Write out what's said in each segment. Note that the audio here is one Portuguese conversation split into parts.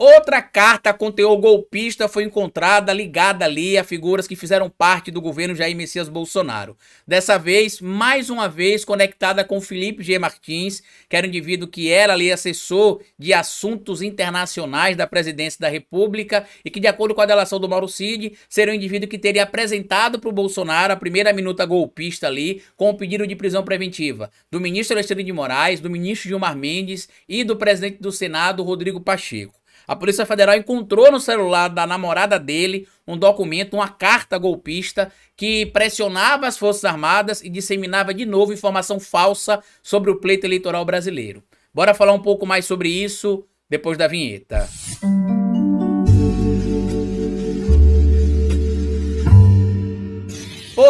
Outra carta com teor golpista foi encontrada ligada ali a figuras que fizeram parte do governo Jair Messias Bolsonaro. Dessa vez, mais uma vez conectada com Felipe G. Martins, que era um indivíduo que era ali assessor de assuntos internacionais da presidência da República e que, de acordo com a delação do Mauro Cid, seria um indivíduo que teria apresentado para o Bolsonaro a primeira minuta golpista ali com o pedido de prisão preventiva do ministro Alexandre de Moraes, do ministro Gilmar Mendes e do presidente do Senado, Rodrigo Pacheco. A Polícia Federal encontrou no celular da namorada dele um documento, uma carta golpista que pressionava as Forças Armadas e disseminava de novo informação falsa sobre o pleito eleitoral brasileiro. Bora falar um pouco mais sobre isso depois da vinheta. Música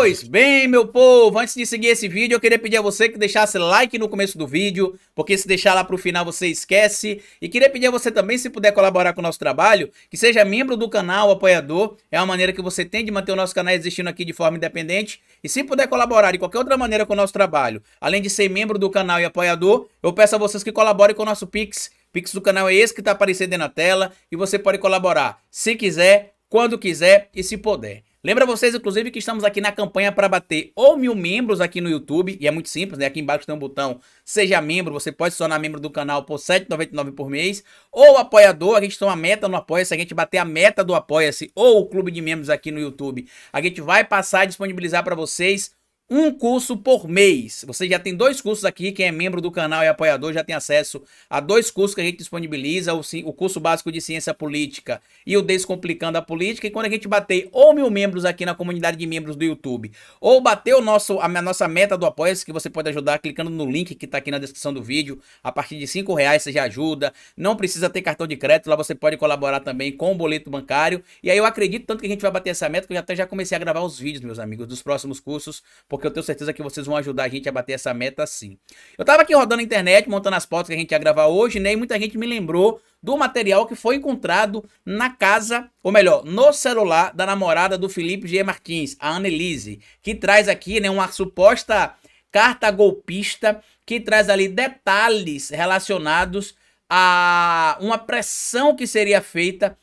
Pois bem, meu povo, antes de seguir esse vídeo, eu queria pedir a você que deixasse like no começo do vídeo, porque se deixar lá para o final você esquece. E queria pedir a você também, se puder colaborar com o nosso trabalho, que seja membro do canal, apoiador. É uma maneira que você tem de manter o nosso canal existindo aqui de forma independente. E se puder colaborar de qualquer outra maneira com o nosso trabalho, além de ser membro do canal e apoiador, eu peço a vocês que colaborem com o nosso Pix. Pix do canal é esse que está aparecendo na tela e você pode colaborar se quiser, quando quiser e se puder. Lembra vocês, inclusive, que estamos aqui na campanha para bater ou mil membros aqui no YouTube, e é muito simples, né? Aqui embaixo tem um botão Seja Membro, você pode se tornar membro do canal por R$ 7,99 por mês, ou apoiador, a gente tem uma meta no Apoia-se, a gente bater a meta do Apoia-se ou o clube de membros aqui no YouTube, a gente vai passar e disponibilizar para vocês um curso por mês. Você já tem dois cursos aqui, quem é membro do canal e apoiador já tem acesso a dois cursos que a gente disponibiliza, o, curso básico de ciência política e o Descomplicando a Política. E quando a gente bater ou mil membros aqui na comunidade de membros do YouTube, ou bater o nosso, a nossa meta do apoia que você pode ajudar clicando no link que está aqui na descrição do vídeo, a partir de cinco reais você já ajuda, não precisa ter cartão de crédito, lá você pode colaborar também com o boleto bancário. E aí eu acredito tanto que a gente vai bater essa meta que eu até já comecei a gravar os vídeos, meus amigos, dos próximos cursos, porque porque eu tenho certeza que vocês vão ajudar a gente a bater essa meta sim. Eu tava aqui rodando a internet, montando as fotos que a gente ia gravar hoje, né? E muita gente me lembrou do material que foi encontrado na casa, ou melhor, no celular da namorada do Felipe G. Martins, a Annelise, que traz aqui, né, uma suposta carta golpista que traz ali detalhes relacionados a uma pressão que seria feita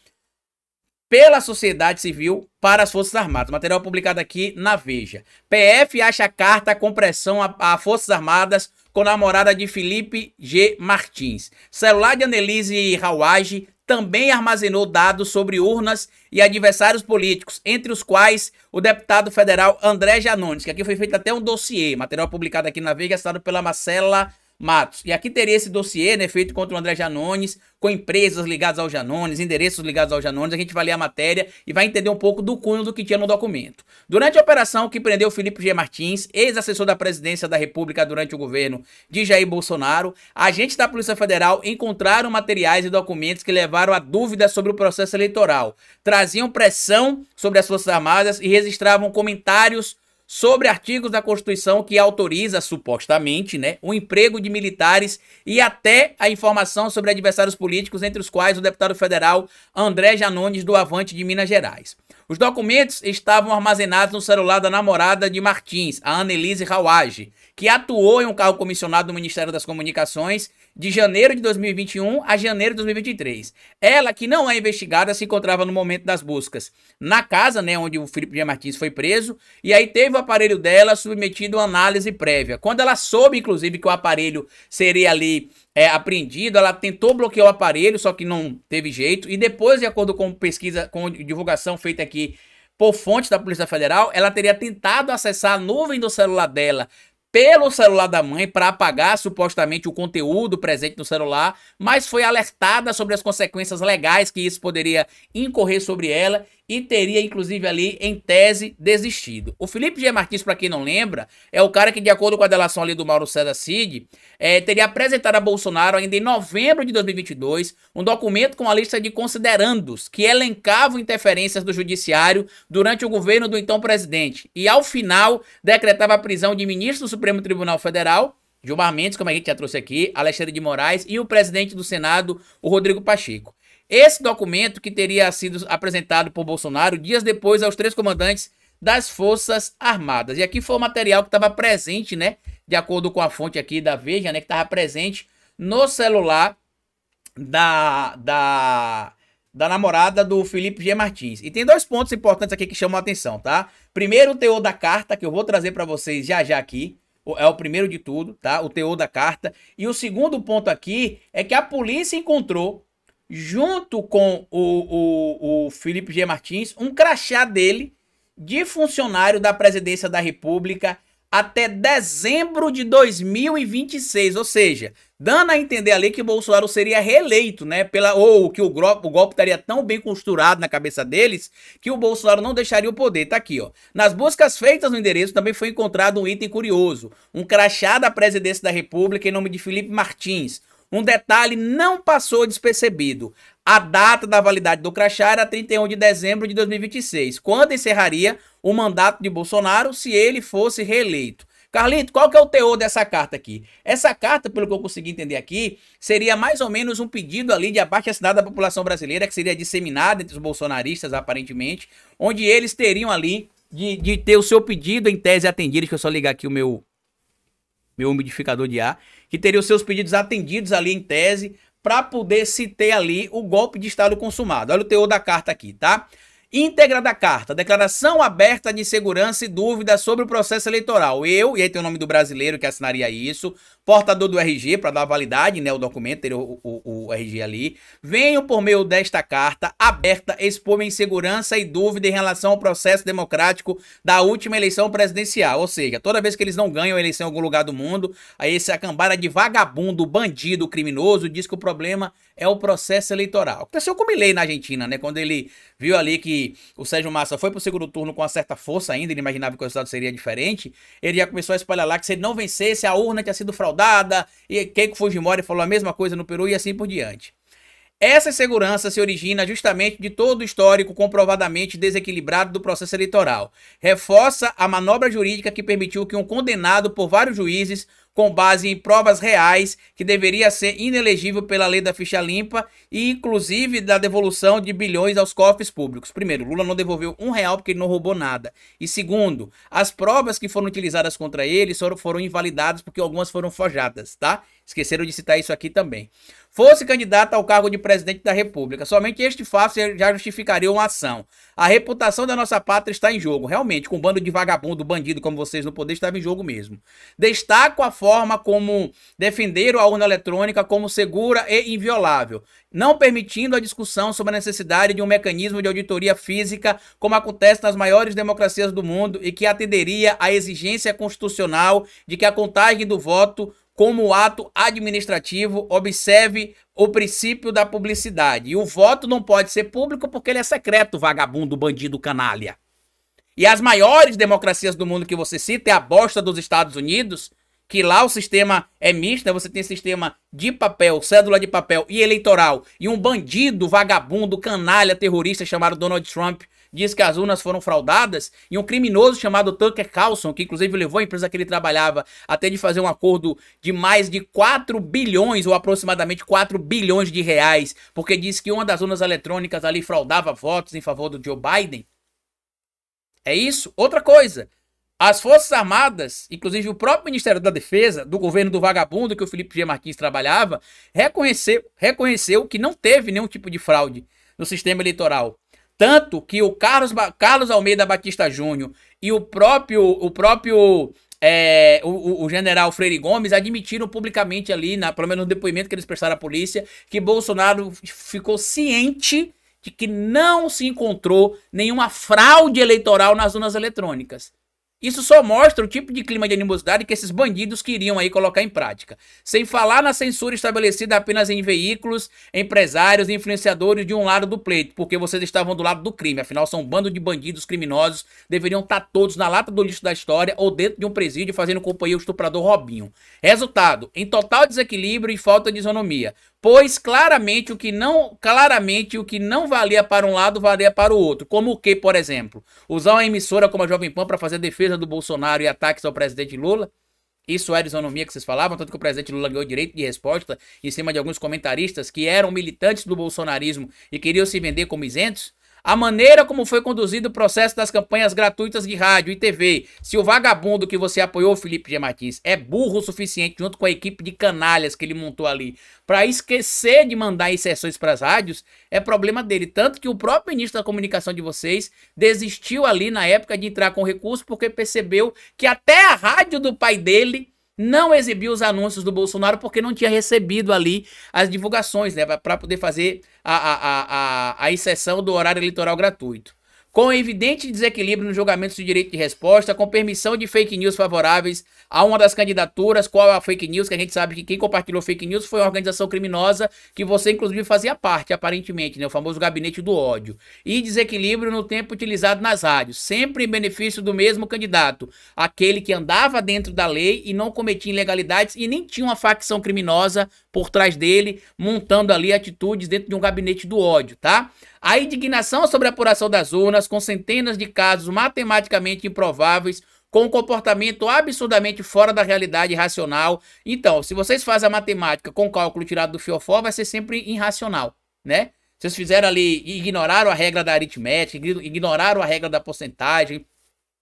pela sociedade civil para as Forças Armadas. Material publicado aqui na Veja. PF acha carta com pressão a, a Forças Armadas com namorada de Felipe G. Martins. Celular de Annelise Rawage também armazenou dados sobre urnas e adversários políticos, entre os quais o deputado federal André Janones, que aqui foi feito até um dossiê, material publicado aqui na Veja, assinado pela Marcela Matos. E aqui teria esse dossiê, né, feito contra o André Janones, com empresas ligadas ao Janones, endereços ligados ao Janones. A gente vai ler a matéria e vai entender um pouco do cunho do que tinha no documento. Durante a operação que prendeu Felipe G. Martins, ex-assessor da presidência da República durante o governo de Jair Bolsonaro, agentes da Polícia Federal encontraram materiais e documentos que levaram a dúvidas sobre o processo eleitoral, traziam pressão sobre as Forças Armadas e registravam comentários sobre artigos da Constituição que autoriza, supostamente, né, o emprego de militares e até a informação sobre adversários políticos, entre os quais o deputado federal André Janones, do Avante de Minas Gerais. Os documentos estavam armazenados no celular da namorada de Martins, a Annelise Rawage, que atuou em um carro comissionado do Ministério das Comunicações de janeiro de 2021 a janeiro de 2023. Ela, que não é investigada, se encontrava no momento das buscas na casa, né, onde o Felipe de Martins foi preso, e aí teve o aparelho dela submetido a análise prévia. Quando ela soube, inclusive, que o aparelho seria ali é, apreendido, ela tentou bloquear o aparelho, só que não teve jeito. E depois, de acordo com pesquisa, com divulgação feita aqui por fonte da Polícia Federal, ela teria tentado acessar a nuvem do celular dela pelo celular da mãe para apagar supostamente o conteúdo presente no celular, mas foi alertada sobre as consequências legais que isso poderia incorrer sobre ela e teria, inclusive, ali, em tese, desistido. O Felipe G. Martins, para quem não lembra, é o cara que, de acordo com a delação ali do Mauro César Cid, é, teria apresentado a Bolsonaro ainda em novembro de 2022 um documento com a lista de considerandos que elencavam interferências do judiciário durante o governo do então presidente e, ao final, decretava a prisão de ministro do Supremo Tribunal Federal, Gilmar Mendes, como a gente já trouxe aqui, Alexandre de Moraes e o presidente do Senado, o Rodrigo Pacheco. Esse documento, que teria sido apresentado por Bolsonaro dias depois aos três comandantes das Forças Armadas. E aqui foi o material que estava presente, né? De acordo com a fonte aqui da Veja, né? Que estava presente no celular da, da, da namorada do Felipe G. Martins. E tem dois pontos importantes aqui que chamam a atenção, tá? Primeiro, o teor da carta, que eu vou trazer para vocês já já aqui. É o primeiro de tudo, tá? O teor da carta. E o segundo ponto aqui é que a polícia encontrou junto com o, o, o Felipe G. Martins, um crachá dele de funcionário da presidência da República até dezembro de 2026, ou seja, dando a entender ali que Bolsonaro seria reeleito, né, pela ou que o o golpe estaria tão bem costurado na cabeça deles que o Bolsonaro não deixaria o poder. Tá aqui, ó. Nas buscas feitas no endereço também foi encontrado um item curioso, um crachá da presidência da República em nome de Felipe Martins, um detalhe não passou despercebido. A data da validade do crachá era 31 de dezembro de 2026, quando encerraria o mandato de Bolsonaro se ele fosse reeleito. Carlito, qual que é o teor dessa carta aqui? Essa carta, pelo que eu consegui entender aqui, seria mais ou menos um pedido ali de abaixo assinado da população brasileira, que seria disseminada entre os bolsonaristas, aparentemente, onde eles teriam ali de, de ter o seu pedido em tese atendido. Deixa eu só ligar aqui o meu, meu umidificador de ar, que teria os seus pedidos atendidos ali em tese, para poder se ter ali o golpe de Estado consumado. Olha o teor da carta aqui, tá? íntegra da carta, declaração aberta de segurança e dúvidas sobre o processo eleitoral. Eu, e aí tem o nome do brasileiro que assinaria isso, portador do RG para dar validade, né, o documento, ter o, o, o, RG ali, venho por meio desta carta aberta expor minha insegurança e dúvida em relação ao processo democrático da última eleição presidencial. Ou seja, toda vez que eles não ganham a eleição em algum lugar do mundo, aí essa cambada de vagabundo, bandido, criminoso diz que o problema é o processo eleitoral. Aconteceu com o Milley na Argentina, né? Quando ele viu ali que o Sérgio Massa foi pro segundo turno com uma certa força ainda, ele imaginava que o resultado seria diferente, ele já começou a espalhar lá que se ele não vencesse, a urna tinha sido fraudada, e Keiko Fujimori falou a mesma coisa no Peru e assim por diante. Essa insegurança se origina justamente de todo o histórico comprovadamente desequilibrado do processo eleitoral. Reforça a manobra jurídica que permitiu que um condenado por vários juízes, com base em provas reais, que deveria ser inelegível pela lei da ficha limpa e inclusive da devolução de bilhões aos cofres públicos. Primeiro, Lula não devolveu um real porque ele não roubou nada. E segundo, as provas que foram utilizadas contra ele foram, foram invalidadas porque algumas foram forjadas, tá? Esqueceram de citar isso aqui também fosse candidato ao cargo de presidente da República. Somente este fato já justificaria uma ação. A reputação da nossa pátria está em jogo. Realmente, com um bando de vagabundo, bandido como vocês no poder, estava em jogo mesmo. Destaco a forma como defenderam a urna eletrônica como segura e inviolável, não permitindo a discussão sobre a necessidade de um mecanismo de auditoria física, como acontece nas maiores democracias do mundo e que atenderia à exigência constitucional de que a contagem do voto como ato administrativo, observe o princípio da publicidade. E o voto não pode ser público porque ele é secreto, vagabundo, bandido, canalha. E as maiores democracias do mundo que você cita é a bosta dos Estados Unidos, que lá o sistema é misto, você tem sistema de papel, cédula de papel e eleitoral, e um bandido, vagabundo, canalha, terrorista chamado Donald Trump diz que as urnas foram fraudadas e um criminoso chamado Tucker Carlson, que inclusive levou a empresa que ele trabalhava até de fazer um acordo de mais de 4 bilhões ou aproximadamente 4 bilhões de reais, porque diz que uma das urnas eletrônicas ali fraudava votos em favor do Joe Biden. É isso? Outra coisa, as Forças Armadas, inclusive o próprio Ministério da Defesa, do governo do vagabundo que o Felipe G. Martins trabalhava, reconheceu, reconheceu que não teve nenhum tipo de fraude no sistema eleitoral. Tanto que o Carlos, Carlos Almeida Batista Júnior e o próprio, o próprio é, o, o, general Freire Gomes admitiram publicamente ali, na, pelo menos no depoimento que eles prestaram à polícia, que Bolsonaro ficou ciente de que não se encontrou nenhuma fraude eleitoral nas urnas eletrônicas. Isso só mostra o tipo de clima de animosidade que esses bandidos queriam aí colocar em prática. Sem falar na censura estabelecida apenas em veículos, empresários e influenciadores de um lado do pleito, porque vocês estavam do lado do crime, afinal são um bando de bandidos criminosos, deveriam estar todos na lata do lixo da história ou dentro de um presídio fazendo companhia ao estuprador Robinho. Resultado, em total desequilíbrio e falta de isonomia, pois claramente o que não, claramente o que não valia para um lado valia para o outro, como o que, por exemplo, usar uma emissora como a Jovem Pan para fazer defesa defesa do Bolsonaro e ataques ao presidente Lula. Isso era é isonomia que vocês falavam, tanto que o presidente Lula ganhou direito de resposta em cima de alguns comentaristas que eram militantes do bolsonarismo e queriam se vender como isentos. A maneira como foi conduzido o processo das campanhas gratuitas de rádio e TV. Se o vagabundo que você apoiou, Felipe G. Martins, é burro o suficiente, junto com a equipe de canalhas que ele montou ali, para esquecer de mandar inserções para as rádios, é problema dele. Tanto que o próprio ministro da comunicação de vocês desistiu ali na época de entrar com recurso, porque percebeu que até a rádio do pai dele não exibiu os anúncios do Bolsonaro porque não tinha recebido ali as divulgações, né, para poder fazer a, a, a, a, inserção do horário eleitoral gratuito com evidente desequilíbrio nos julgamentos de direito de resposta, com permissão de fake news favoráveis a uma das candidaturas, qual é a fake news, que a gente sabe que quem compartilhou fake news foi uma organização criminosa que você, inclusive, fazia parte, aparentemente, né? O famoso gabinete do ódio. E desequilíbrio no tempo utilizado nas rádios, sempre em benefício do mesmo candidato, aquele que andava dentro da lei e não cometia ilegalidades e nem tinha uma facção criminosa por trás dele, montando ali atitudes dentro de um gabinete do ódio, tá? A indignação sobre a apuração das urnas, com centenas de casos matematicamente improváveis, com um comportamento absurdamente fora da realidade racional. Então, se vocês fazem a matemática com cálculo tirado do fiofó, vai ser sempre irracional, né? Vocês fizeram ali, ignoraram a regra da aritmética, ignoraram a regra da porcentagem,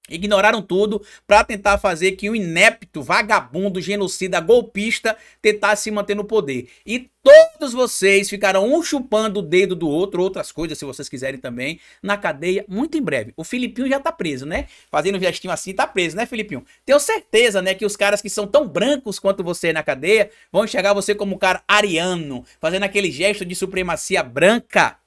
Ignoraram tudo para tentar fazer que um inepto, vagabundo, genocida, golpista tentasse se manter no poder. E todos vocês ficarão um chupando o dedo do outro, outras coisas, se vocês quiserem também, na cadeia muito em breve. O Filipinho já tá preso, né? Fazendo um gestinho assim, tá preso, né, Filipinho? Tenho certeza, né, que os caras que são tão brancos quanto você na cadeia vão enxergar você como um cara ariano, fazendo aquele gesto de supremacia branca,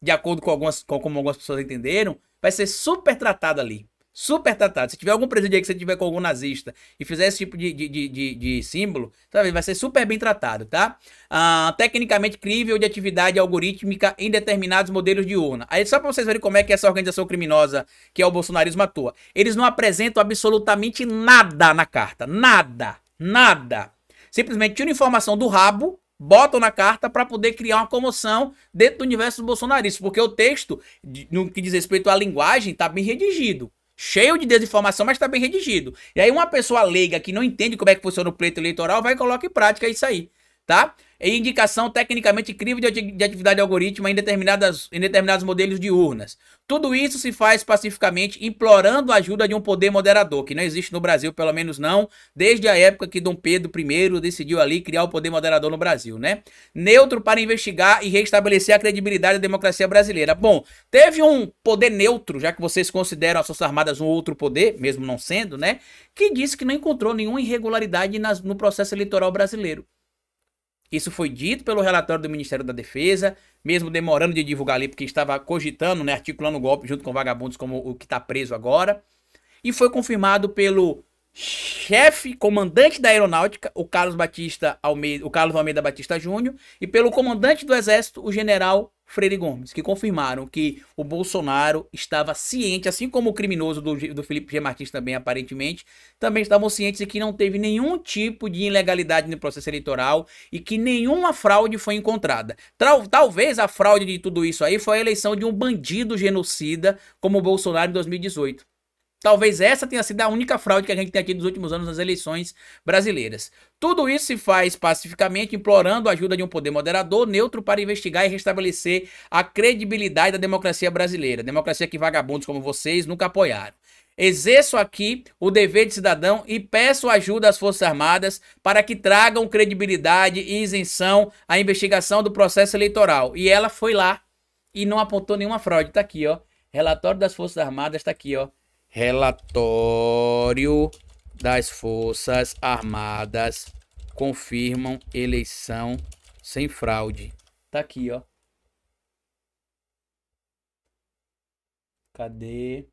de acordo com algumas, com, como algumas pessoas entenderam, vai ser super tratado ali. Super tratado. Se tiver algum presídio aí que você tiver com algum nazista e fizer esse tipo de, de, de, de símbolo, sabe, vai ser super bem tratado, tá? Ah, tecnicamente crível de atividade algorítmica em determinados modelos de urna. Aí só pra vocês verem como é que essa organização criminosa, que é o bolsonarismo, atua. Eles não apresentam absolutamente nada na carta. Nada. Nada. Simplesmente tiram informação do rabo botam na carta para poder criar uma comoção dentro do universo bolsonarista, porque o texto, no que diz respeito à linguagem, está bem redigido cheio de desinformação, mas está bem redigido. E aí uma pessoa leiga que não entende como é que funciona o pleito eleitoral vai e coloca em prática isso aí, tá? e é indicação tecnicamente crível de atividade algorítmica em, determinadas, em determinados modelos de urnas. Tudo isso se faz pacificamente implorando a ajuda de um poder moderador, que não existe no Brasil, pelo menos não, desde a época que Dom Pedro I decidiu ali criar o poder moderador no Brasil, né? Neutro para investigar e restabelecer a credibilidade da democracia brasileira. Bom, teve um poder neutro, já que vocês consideram as Forças Armadas um outro poder, mesmo não sendo, né? Que disse que não encontrou nenhuma irregularidade nas, no processo eleitoral brasileiro. Isso foi dito pelo relatório do Ministério da Defesa, mesmo demorando de divulgar ali, porque estava cogitando, né, articulando o golpe junto com vagabundos como o que está preso agora. E foi confirmado pelo chefe, comandante da aeronáutica, o Carlos Batista Almeida, o Carlos Almeida Batista Júnior, e pelo comandante do Exército, o general Freire Gomes, que confirmaram que o Bolsonaro estava ciente, assim como o criminoso do, do Felipe G. Martins também, aparentemente, também estavam cientes de que não teve nenhum tipo de ilegalidade no processo eleitoral e que nenhuma fraude foi encontrada. talvez a fraude de tudo isso aí foi a eleição de um bandido genocida como o Bolsonaro em 2018. Talvez essa tenha sido a única fraude que a gente tem aqui nos últimos anos nas eleições brasileiras. Tudo isso se faz pacificamente, implorando a ajuda de um poder moderador neutro para investigar e restabelecer a credibilidade da democracia brasileira. Democracia que vagabundos como vocês nunca apoiaram. Exerço aqui o dever de cidadão e peço ajuda às Forças Armadas para que tragam credibilidade e isenção à investigação do processo eleitoral. E ela foi lá e não apontou nenhuma fraude. Está aqui, ó. Relatório das Forças Armadas está aqui, ó. Relatório das Forças Armadas confirmam eleição sem fraude. Tá aqui, ó. Cadê?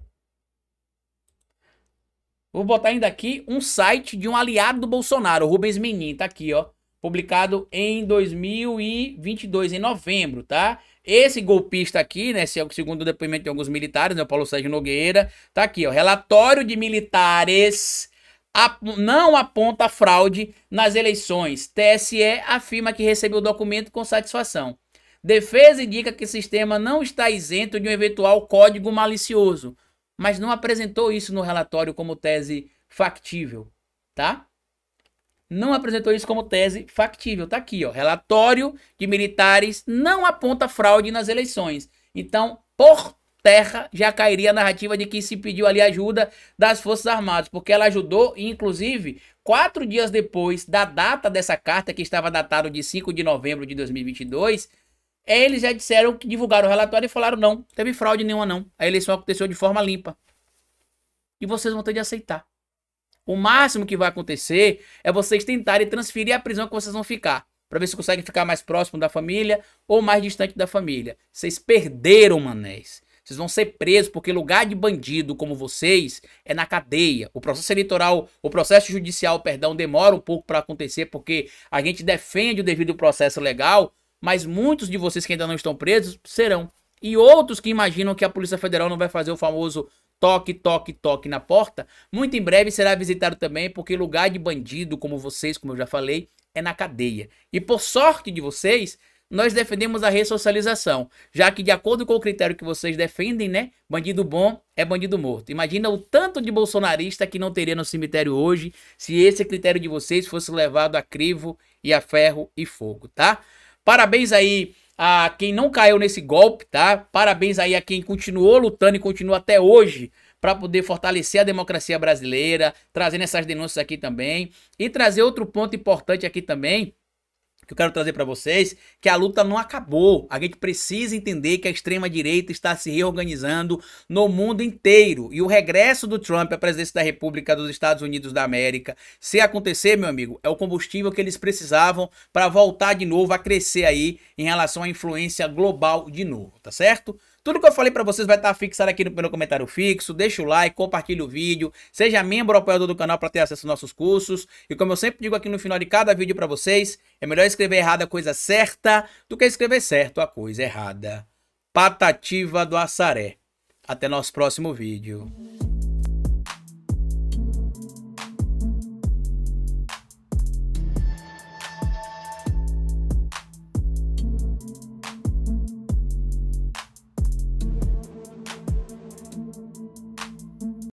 Vou botar ainda aqui um site de um aliado do Bolsonaro, Rubens Menin, tá aqui, ó. Publicado em 2022, em novembro, tá? Esse golpista aqui, né, é segundo o depoimento de alguns militares, né, Paulo Sérgio Nogueira, tá aqui, ó, relatório de militares ap não aponta fraude nas eleições. TSE afirma que recebeu o documento com satisfação. Defesa indica que o sistema não está isento de um eventual código malicioso, mas não apresentou isso no relatório como tese factível, tá? não apresentou isso como tese factível. Tá aqui, ó. Relatório de militares não aponta fraude nas eleições. Então, por terra já cairia a narrativa de que se pediu ali ajuda das Forças Armadas, porque ela ajudou, e inclusive, quatro dias depois da data dessa carta, que estava datado de 5 de novembro de 2022, eles já disseram que divulgaram o relatório e falaram: não, não teve fraude nenhuma, não. A eleição aconteceu de forma limpa. E vocês vão ter de aceitar. O máximo que vai acontecer é vocês tentarem transferir a prisão que vocês vão ficar. Pra ver se conseguem ficar mais próximo da família ou mais distante da família. Vocês perderam, Manéz. Vocês vão ser presos porque lugar de bandido como vocês é na cadeia. O processo eleitoral, o processo judicial, perdão, demora um pouco para acontecer porque a gente defende o devido processo legal, mas muitos de vocês que ainda não estão presos serão. E outros que imaginam que a Polícia Federal não vai fazer o famoso toque, toque, toque na porta, muito em breve será visitado também, porque lugar de bandido, como vocês, como eu já falei, é na cadeia. E por sorte de vocês, nós defendemos a ressocialização, já que de acordo com o critério que vocês defendem, né, bandido bom é bandido morto. Imagina o tanto de bolsonarista que não teria no cemitério hoje se esse critério de vocês fosse levado a crivo e a ferro e fogo, tá? Parabéns aí a quem não caiu nesse golpe, tá? Parabéns aí a quem continuou lutando e continua até hoje para poder fortalecer a democracia brasileira, trazendo essas denúncias aqui também e trazer outro ponto importante aqui também, que eu quero trazer para vocês, que a luta não acabou. A gente precisa entender que a extrema direita está se reorganizando no mundo inteiro e o regresso do Trump à presidência da República dos Estados Unidos da América, se acontecer, meu amigo, é o combustível que eles precisavam para voltar de novo a crescer aí em relação à influência global de novo, tá certo? Tudo que eu falei para vocês vai estar tá fixado aqui no meu comentário fixo. Deixa o like, compartilha o vídeo, seja membro ou apoiador do canal para ter acesso aos nossos cursos. E como eu sempre digo aqui no final de cada vídeo para vocês, é melhor escrever errada a coisa certa do que escrever certo a coisa errada. Patativa do Assaré. Até nosso próximo vídeo.